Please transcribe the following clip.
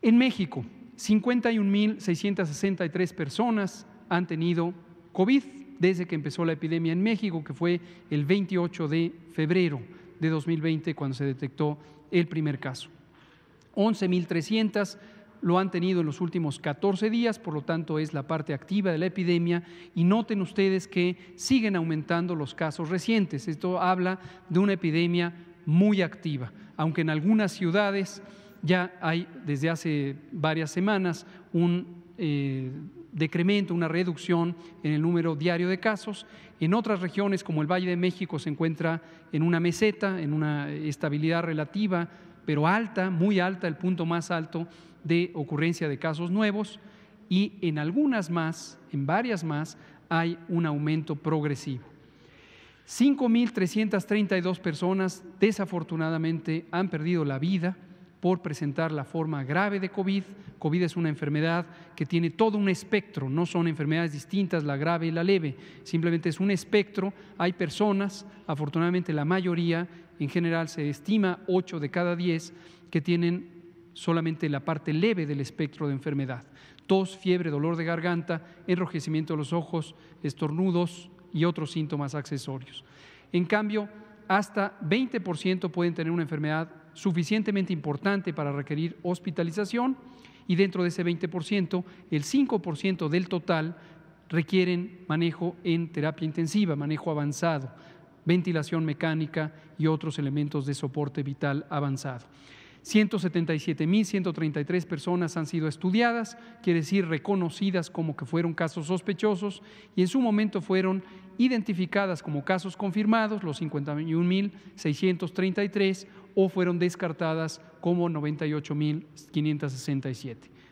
En México, 51.663 personas han tenido COVID desde que empezó la epidemia en México, que fue el 28 de febrero de 2020 cuando se detectó el primer caso. 11.300 lo han tenido en los últimos 14 días, por lo tanto es la parte activa de la epidemia y noten ustedes que siguen aumentando los casos recientes. Esto habla de una epidemia muy activa, aunque en algunas ciudades ya hay desde hace varias semanas un eh, decremento, una reducción en el número diario de casos. En otras regiones, como el Valle de México, se encuentra en una meseta, en una estabilidad relativa, pero alta, muy alta, el punto más alto de ocurrencia de casos nuevos. Y en algunas más, en varias más, hay un aumento progresivo. 5.332 personas desafortunadamente han perdido la vida por presentar la forma grave de COVID. COVID es una enfermedad que tiene todo un espectro, no son enfermedades distintas, la grave y la leve, simplemente es un espectro. Hay personas, afortunadamente la mayoría, en general se estima 8 de cada 10, que tienen solamente la parte leve del espectro de enfermedad. Tos, fiebre, dolor de garganta, enrojecimiento de los ojos, estornudos y otros síntomas accesorios. En cambio, hasta 20% pueden tener una enfermedad suficientemente importante para requerir hospitalización y dentro de ese 20%, el 5% del total requieren manejo en terapia intensiva, manejo avanzado, ventilación mecánica y otros elementos de soporte vital avanzado. 177.133 personas han sido estudiadas, quiere decir reconocidas como que fueron casos sospechosos y en su momento fueron identificadas como casos confirmados los 51.633 o fueron descartadas como 98.567.